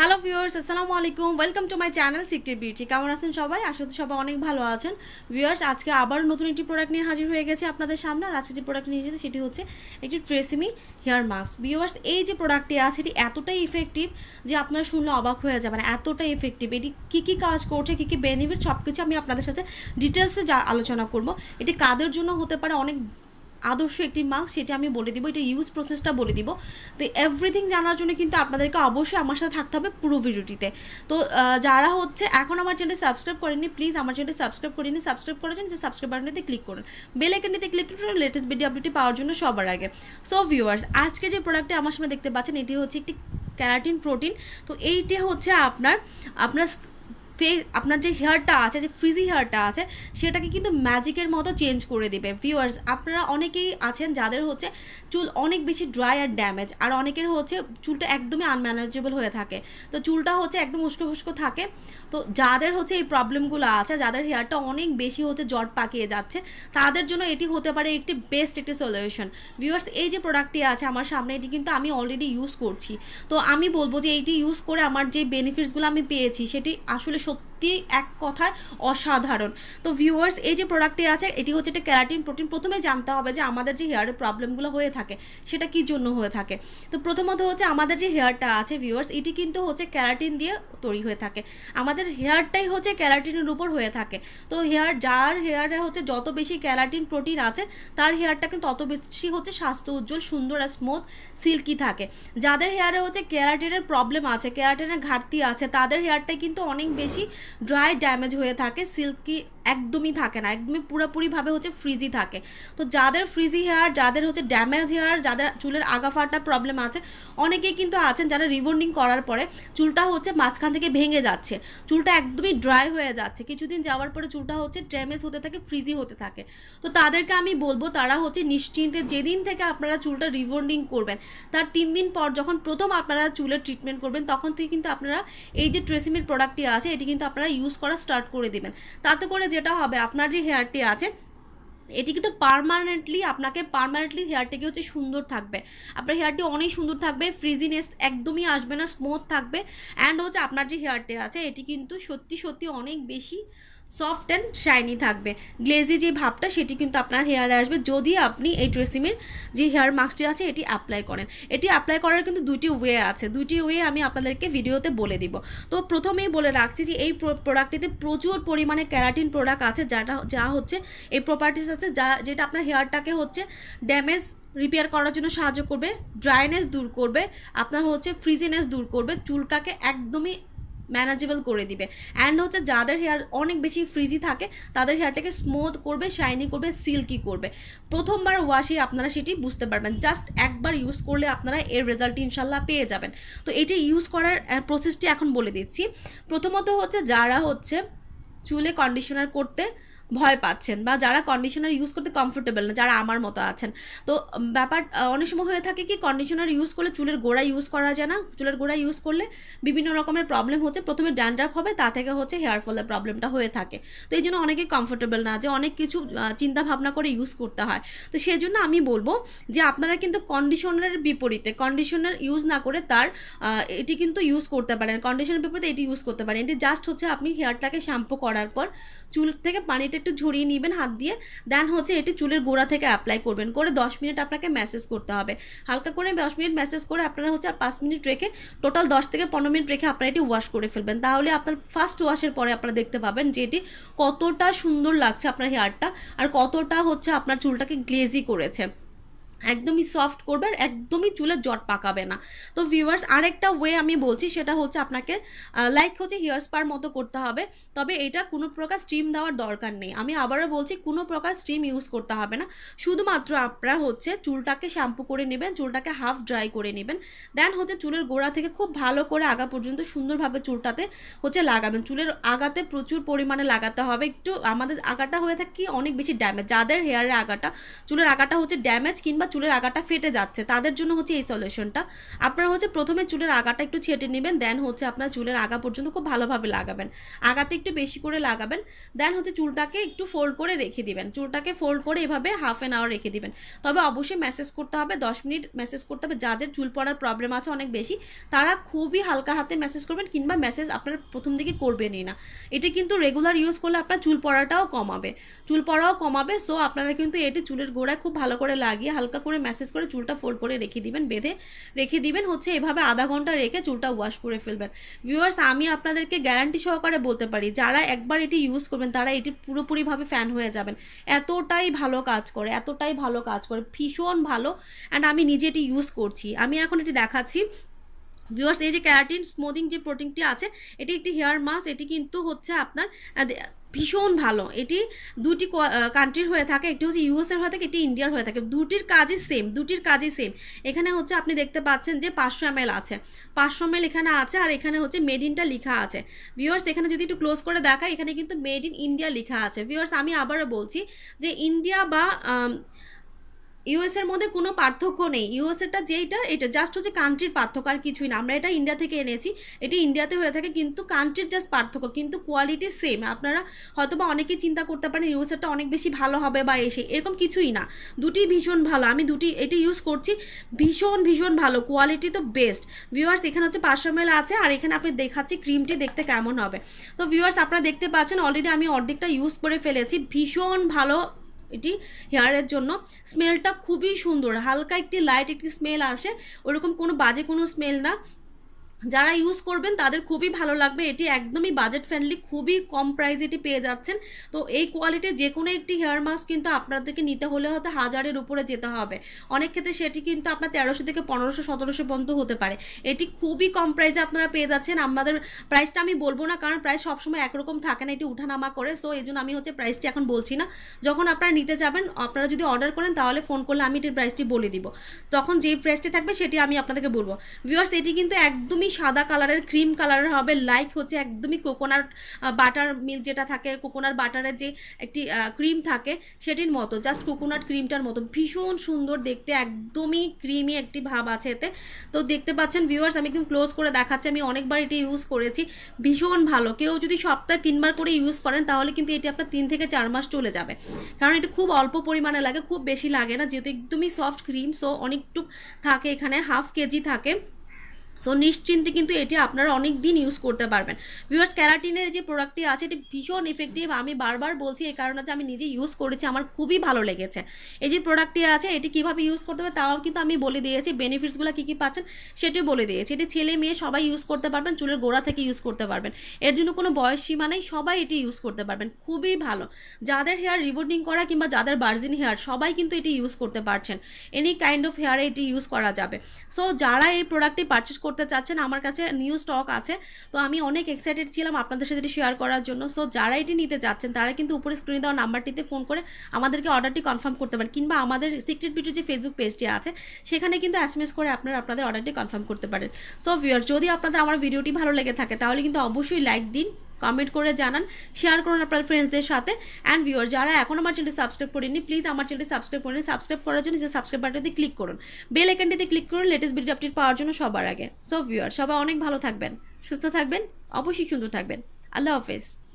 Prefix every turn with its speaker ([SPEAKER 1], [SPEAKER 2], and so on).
[SPEAKER 1] hello viewers আসসালামু আলাইকুম welcome to my channel secret beauty কেমন আছেন সবাই আশা করি সবাই অনেক ভালো আছেন ভিউয়ার্স আজকে আবার নতুন একটি প্রোডাক্ট নিয়ে হাজির হয়ে গেছে আপনাদের সামনে আর আজকে যে প্রোডাক্ট নিয়ে এসেছে সেটি হচ্ছে একটি ট্রেসিমি হেয়ার মাস্ক ভিউয়ার্স এই যে প্রোডাক্টটি আছে এটি এতটাই ইফেক্টিভ যে আপনারা শুনলে অবাক হয়ে যাবেন এতটাই ইফেক্টিভ এটি কী কী কাজ করছে কী কী বেনিফিট সব কিছু আমি আপনাদের সাথে ডিটেলসে যা আলোচনা করব এটি কাদের জন্য হতে পারে অনেক আদর্শ একটি মাস্ক সেটা আমি বলে দিব এটা ইউজ প্রসেসটা বলে দিব তো এভরিথিং জানার জন্য কিন্তু আপনাদেরকে অবশ্যই আমার সাথে থাকতে হবে পুরো ভিডিওটিতে তো যারা হচ্ছে এখন আমার চ্যানেল সাবস্ক্রাইব করেনি প্লিজ আমার চ্যানেল সাবস্ক্রাইব করেনি সাবস্ক্রাইব করেছেন যে সাবস্ক্রাইব বাটনটিতে ক্লিক করুন বেল আইকনটিতে ক্লিক করুন লেটেস্ট ভিডিও আপডেট পাওয়ার জন্য সবার আগে সো ভিউয়ার্স আজকে যে প্রোডাক্টটি আমার সামনে দেখতে পাচ্ছেন এটি হচ্ছে একটি ক্যারাটিন প্রোটিন তো এইটি হচ্ছে আপনার আপনার ফে আপনার যে হেয়ারটা আছে যে ফ্রিজি হেয়ারটা আছে সেটাকে কিন্তু ম্যাজিকের মতো চেঞ্জ করে দেবে ভিউয়ার্স আপনারা অনেকেই আছেন যাদের হচ্ছে চুল অনেক বেশি ড্রাই আর ড্যামেজ আর অনেকের হচ্ছে চুলটা একদমই আনম্যানেজেবল হয়ে থাকে তো চুলটা হচ্ছে একদম উস্কো খুস্কো থাকে তো যাদের হচ্ছে এই প্রবলেমগুলো আছে যাদের হেয়ারটা অনেক বেশি হচ্ছে জট পাকিয়ে যাচ্ছে তাদের জন্য এটি হতে পারে একটি বেস্ট একটি সলিউশন ভিউয়ার্স এই যে প্রোডাক্টটি আছে আমার সামনে এটি কিন্তু আমি অলরেডি ইউজ করছি তো আমি বলবো যে এইটি ইউজ করে আমার যে বেনিফিটসগুলো আমি পেয়েছি সেটি আসলে çok সত্যি এক কথায় অসাধারণ তো ভিউয়ার্স এই যে প্রোডাক্টটি আছে এটি হচ্ছে একটা ক্যারাটিন প্রোটিন প্রথমে জানতে হবে যে আমাদের যে হেয়ারের প্রবলেমগুলো হয়ে থাকে সেটা কি জন্য হয়ে থাকে তো প্রথমত হচ্ছে আমাদের যে হেয়ারটা আছে ভিউয়ার্স এটি কিন্তু হচ্ছে ক্যারাটিন দিয়ে তৈরি হয়ে থাকে আমাদের হেয়ারটাই হচ্ছে ক্যারাটিনের উপর হয়ে থাকে তো হেয়ার যার হেয়ারে হচ্ছে যত বেশি ক্যারাটিন প্রোটিন আছে তার হেয়ারটা কিন্তু তত বেশি হচ্ছে স্বাস্থ্য উজ্জ্বল সুন্দর আর স্মুথ সিল্কি থাকে যাদের হেয়ারে হচ্ছে ক্যারাটিনের প্রবলেম আছে ক্যারাটিনের ঘাটতি আছে তাদের হেয়ারটাই কিন্তু অনেক বেশি ড্রাই ড্যামেজ হয়ে থাকে সিল্কি একদমই থাকে না একদমই পুরোপুরিভাবে হচ্ছে ফ্রিজি থাকে তো যাদের ফ্রিজি হেয়ার যাদের হচ্ছে ড্যামেজ হেয়ার যাদের চুলের আগাফাটা প্রবলেম আছে অনেকেই কিন্তু আছেন যারা রিবন্ডিং করার পরে চুলটা হচ্ছে মাঝখান থেকে ভেঙে যাচ্ছে চুলটা একদমই ড্রাই হয়ে যাচ্ছে কিছুদিন যাওয়ার পরে চুলটা হচ্ছে ড্যামেজ হতে থাকে ফ্রিজি হতে থাকে তো তাদেরকে আমি বলবো তারা হচ্ছে নিশ্চিন্তে যেদিন থেকে আপনারা চুলটা রিবন্ডিং করবেন তার তিন দিন পর যখন প্রথম আপনারা চুলের ট্রিটমেন্ট করবেন তখন থেকে কিন্তু আপনারা এই যে ট্রেসিমের প্রোডাক্টটি আছে এটি কিন্তু আপনারা ইউজ করা স্টার্ট করে দেবেন তাতে করে যে যেটা হবে আপনার যে হেয়ারটি আছে এটি কিন্তু পারমানেন্টলি আপনাকে পারমানেন্টলি হেয়ারটিকে হচ্ছে সুন্দর থাকবে আপনার হেয়ারটি অনেক সুন্দর থাকবে ফ্রিজিনেস একদমই আসবে না স্মুথ থাকবে অ্যান্ড হচ্ছে আপনার যে হেয়ারটি আছে এটি কিন্তু সত্যি সত্যি অনেক বেশি সফট অ্যান্ড শাইনি থাকবে গ্লেজি যে ভাবটা সেটি কিন্তু আপনার হেয়ারে আসবে যদি আপনি এই ট্রেসিমের যে হেয়ার মাস্কটি আছে এটি অ্যাপ্লাই করেন এটি অ্যাপ্লাই করার কিন্তু দুটি ওয়ে আছে দুটি ওয়ে আমি আপনাদেরকে ভিডিওতে বলে দিব তো প্রথমেই বলে রাখছি যে এই প্রোডাক্টটিতে প্রচুর পরিমাণে ক্যারাটিন প্রোডাক্ট আছে যাটা যা হচ্ছে এই প্রপার্টিস আছে যা যেটা আপনার হেয়ারটাকে হচ্ছে ড্যামেজ রিপেয়ার করার জন্য সাহায্য করবে ড্রাইনেস দূর করবে আপনার হচ্ছে ফ্রিজিনেস দূর করবে চুলটাকে একদমই ম্যানেজেবল করে দিবে অ্যান্ড হচ্ছে যাদের হেয়ার অনেক বেশি ফ্রিজি থাকে তাদের হেয়ারটাকে স্মুথ করবে শাইনি করবে সিল্কি করবে প্রথমবার ওয়াশে আপনারা সেটি বুঝতে পারবেন জাস্ট একবার ইউজ করলে আপনারা এর রেজাল্ট ইনশাল্লাহ পেয়ে যাবেন তো এটি ইউজ করার প্রসেসটি এখন বলে দিচ্ছি প্রথমত হচ্ছে যারা হচ্ছে চুলে কন্ডিশনার করতে ভয় পাচ্ছেন বা যারা কন্ডিশনার ইউজ করতে কমফোর্টেবল না যারা আমার মতো আছেন তো ব্যাপার অনেক সময় হয়ে থাকে কি কন্ডিশনার ইউজ করলে চুলের গোড়া ইউজ করা যায় না চুলের গোড়া ইউজ করলে বিভিন্ন রকমের প্রবলেম হচ্ছে প্রথমে ড্যান্ড্রাফ হবে তা থেকে হচ্ছে হেয়ার ফলের প্রবলেমটা হয়ে থাকে তো এই জন্য অনেকে কমফোর্টেবল না যে অনেক কিছু চিন্তা ভাবনা করে ইউজ করতে হয় তো সেই জন্য আমি বলবো যে আপনারা কিন্তু কন্ডিশনারের বিপরীতে কন্ডিশনার ইউজ না করে তার এটি কিন্তু ইউজ করতে পারেন কন্ডিশনার বিপরীতে এটি ইউজ করতে পারেন এটি জাস্ট হচ্ছে আপনি হেয়ারটাকে শ্যাম্পু করার পর চুল থেকে পানিটা একটু ঝরিয়ে নেবেন হাত দিয়ে দেন হচ্ছে এটি চুলের গোড়া থেকে অ্যাপ্লাই করবেন করে 10 মিনিট আপনাকে ম্যাসেজ করতে হবে হালকা করে 10 মিনিট ম্যাসেজ করে আপনারা হচ্ছে আর পাঁচ মিনিট রেখে টোটাল দশ থেকে পনেরো মিনিট রেখে আপনারা এটি ওয়াশ করে ফেলবেন তাহলে আপনার ফার্স্ট ওয়াশের পরে আপনারা দেখতে পাবেন যে এটি কতটা সুন্দর লাগছে আপনার হেয়ারটা আর কতটা হচ্ছে আপনার চুলটাকে গ্লেজি করেছে একদমই সফট করবে আর একদমই চুলের জট পাকাবে না তো ভিউয়ার্স আরেকটা ওয়ে আমি বলছি সেটা হচ্ছে আপনাকে লাইক হচ্ছে হেয়ার স্পার মতো করতে হবে তবে এটা কোনো প্রকার স্টিম দেওয়ার দরকার নেই আমি আবারও বলছি কোনো প্রকার স্টিম ইউজ করতে হবে না শুধুমাত্র আপনারা হচ্ছে চুলটাকে শ্যাম্পু করে নেবেন চুলটাকে হাফ ড্রাই করে নেবেন দেন হচ্ছে চুলের গোড়া থেকে খুব ভালো করে আগা পর্যন্ত সুন্দরভাবে চুলটাতে হচ্ছে লাগাবেন চুলের আগাতে প্রচুর পরিমাণে লাগাতে হবে একটু আমাদের আগাটা হয়ে থাকে অনেক বেশি ড্যামেজ যাদের হেয়ারের আগাটা চুলের আগাটা হচ্ছে ড্যামেজ কিংবা চুলের আগাটা ফেটে যাচ্ছে তাদের জন্য হচ্ছে এই সলিউশনটা আপনারা হচ্ছে প্রথমে চুলের আগাটা একটু ছেঁটে নেবেন দেন হচ্ছে আপনার চুলের আগা পর্যন্ত খুব ভালোভাবে লাগাবেন আগাতে একটু বেশি করে লাগাবেন দেন হচ্ছে চুলটাকে একটু ফোল্ড করে রেখে দিবেন চুলটাকে ফোল্ড করে এভাবে হাফ অ্যান আওয়ার রেখে দিবেন তবে অবশ্যই মেসেজ করতে হবে দশ মিনিট মেসেজ করতে হবে যাদের চুল পড়ার প্রবলেম আছে অনেক বেশি তারা খুবই হালকা হাতে মেসেজ করবেন কিংবা মেসেজ আপনার প্রথম দিকে করবেনই না এটা কিন্তু রেগুলার ইউজ করলে আপনার চুল পড়াটাও কমাবে চুল পড়াও কমাবে সো আপনারা কিন্তু এটি চুলের গোড়ায় খুব ভালো করে লাগিয়ে হালকা হালকা করে ম্যাসেজ করে চুলটা ফোল্ড করে রেখে দিবেন বেঁধে রেখে দিবেন হচ্ছে এভাবে আধা ঘন্টা রেখে চুলটা ওয়াশ করে ফেলবেন ভিউয়ার্স আমি আপনাদেরকে গ্যারান্টি সহকারে বলতে পারি যারা একবার এটি ইউজ করবেন তারা এটি পুরোপুরিভাবে ফ্যান হয়ে যাবেন এতটাই ভালো কাজ করে এতটাই ভালো কাজ করে ভীষণ ভালো অ্যান্ড আমি নিজে এটি ইউজ করছি আমি এখন এটি দেখাচ্ছি ভিউয়ার্স এই যে ক্যারাটিন স্মুদিং যে প্রোটিনটি আছে এটি একটি হেয়ার মাস্ক এটি কিন্তু হচ্ছে আপনার ভীষণ ভালো এটি দুটি কান্ট্রির হয়ে থাকে একটি হচ্ছে ইউএসের হয়ে থাকে এটি ইন্ডিয়ার হয়ে থাকে দুটির কাজই সেম দুটির কাজই সেম এখানে হচ্ছে আপনি দেখতে পাচ্ছেন যে পাঁচশো এম আছে পাঁচশো এম এখানে আছে আর এখানে হচ্ছে মেড ইনটা লেখা আছে ভিওর্স এখানে যদি একটু ক্লোজ করে দেখায় এখানে কিন্তু মেড ইন ইন্ডিয়া লেখা আছে ভিওর্স আমি আবারও বলছি যে ইন্ডিয়া বা ইউএস এর মধ্যে কোনো পার্থক্য নেই ইউএস এরটা যেইটা এটা জাস্ট হচ্ছে কান্ট্রির পার্থক্য আর কিছুই না আমরা এটা ইন্ডিয়া থেকে এনেছি এটি ইন্ডিয়াতে হয়ে থাকে কিন্তু কান্ট্রির জাস্ট পার্থক্য কিন্তু কোয়ালিটি সেম আপনারা হয়তো বা অনেকেই চিন্তা করতে পারেন ইউএস এরটা অনেক বেশি ভালো হবে বা এসে এরকম কিছুই না দুটি ভীষণ ভালো আমি দুটি এটি ইউজ করছি ভীষণ ভীষণ ভালো কোয়ালিটি তো বেস্ট ভিউয়ার্স এখানে হচ্ছে পাঁচশো মেল আছে আর এখানে আপনি দেখাচ্ছি ক্রিমটি দেখতে কেমন হবে তো ভিউয়ার্স আপনারা দেখতে পাচ্ছেন অলরেডি আমি অর্ধেকটা ইউজ করে ফেলেছি ভীষণ ভালো এটি হেয়ারের জন্য স্মেলটা খুবই সুন্দর হালকা একটি লাইট একটি স্মেল আসে ওরকম কোনো বাজে কোনো স্মেল না যারা ইউজ করবেন তাদের খুবই ভালো লাগবে এটি একদমই বাজেট ফ্রেন্ডলি খুবই কম প্রাইস এটি পেয়ে যাচ্ছেন তো এই কোয়ালিটির যে কোনো একটি হেয়ার মাস্ক কিন্তু আপনাদেরকে নিতে হলে হয়তো হাজারের উপরে যেতে হবে অনেক ক্ষেত্রে সেটি কিন্তু আপনার তেরোশো থেকে পনেরোশো সতেরোশো পর্যন্ত হতে পারে এটি খুবই কম প্রাইসে আপনারা পেয়ে যাচ্ছেন আমাদের প্রাইসটা আমি বলবো না কারণ প্রাইস সবসময় একরকম থাকে না এটি উঠানামা করে সো এই জন্য আমি হচ্ছে প্রাইসটি এখন বলছি না যখন আপনারা নিতে যাবেন আপনারা যদি অর্ডার করেন তাহলে ফোন করলে আমি এটির প্রাইসটি বলে দিব তখন যেই প্রাইসটি থাকবে সেটি আমি আপনাদেরকে বলবো ভিওয়ার্স এটি কিন্তু একদমই একদমই সাদা কালারের ক্রিম কালারের হবে লাইক হচ্ছে একদমই কোকোনাট বাটার মিল্ক যেটা থাকে কোকোনাট বাটারের যে একটি ক্রিম থাকে সেটির মতো জাস্ট কোকোনাট ক্রিমটার মতো ভীষণ সুন্দর দেখতে একদমই ক্রিমি একটি ভাব আছে এতে তো দেখতে পাচ্ছেন ভিউয়ার্স আমি একদম ক্লোজ করে দেখাচ্ছি আমি অনেকবার এটি ইউজ করেছি ভীষণ ভালো কেউ যদি সপ্তাহে তিনবার করে ইউজ করেন তাহলে কিন্তু এটি আপনার তিন থেকে চার মাস চলে যাবে কারণ এটি খুব অল্প পরিমাণে লাগে খুব বেশি লাগে না যেহেতু একদমই সফট ক্রিম সো অনেকটুক থাকে এখানে হাফ কেজি থাকে সো নিশ্চিন্তে কিন্তু এটি আপনারা অনেক দিন ইউজ করতে পারবেন ভিউয়ার্স ক্যারাটিনের যে প্রোডাক্টটি আছে এটি ভীষণ ইফেক্টিভ আমি বারবার বলছি এই কারণে যে আমি নিজে ইউজ করেছি আমার খুবই ভালো লেগেছে এই যে প্রোডাক্টটি আছে এটি কিভাবে ইউজ করতে হবে তাও কিন্তু আমি বলে দিয়েছি বেনিফিটসগুলো কী কী পাচ্ছেন সেটিও বলে দিয়েছি এটি ছেলে মেয়ে সবাই ইউজ করতে পারবেন চুলের গোড়া থেকে ইউজ করতে পারবেন এর জন্য কোনো বয়স সীমা নেই সবাই এটি ইউজ করতে পারবেন খুবই ভালো যাদের হেয়ার রিবোর্ডিং করা কিংবা যাদের বার্জিন হেয়ার সবাই কিন্তু এটি ইউজ করতে পারছেন এনি কাইন্ড অফ হেয়ারে এটি ইউজ করা যাবে সো যারা এই প্রোডাক্টটি পারচেস করতে চাচ্ছেন আমার কাছে নিউ স্টক আছে তো আমি অনেক এক্সাইটেড ছিলাম আপনাদের সাথে এটি শেয়ার করার জন্য সো যারা এটি নিতে যাচ্ছেন তারা কিন্তু উপরে স্ক্রিনে দেওয়া নাম্বারটিতে ফোন করে আমাদেরকে অর্ডারটি কনফার্ম করতে পারেন কিংবা আমাদের সিক্রেট বিটুর যে ফেসবুক পেজটি আছে সেখানে কিন্তু এস করে আপনারা আপনাদের অর্ডারটি কনফার্ম করতে পারেন সো ভিওর যদি আপনাদের আমার ভিডিওটি ভালো লেগে থাকে তাহলে কিন্তু অবশ্যই লাইক দিন কমেন্ট করে জানান শেয়ার করুন আপনার ফ্রেন্ডসদের সাথে অ্যান্ড ভিউর যারা এখন আমার চ্যানেলটি সাবস্ক্রাইব করেনি প্লিজ আমার চ্যানেলটি সাবস্ক্রাইব করেন সাবস্ক্রাইব করার জন্য যে সাবস্ক্রাইব বাটনটিতে ক্লিক করুন বেল আইকনটিতে ক্লিক করুন লেটেস্ট ভিডিও আপডেট পাওয়ার জন্য সবার আগে সো ভিউয়ার সবাই অনেক ভালো থাকবেন সুস্থ থাকবেন অবশ্যই সুন্দর থাকবেন আল্লাহ হাফেজ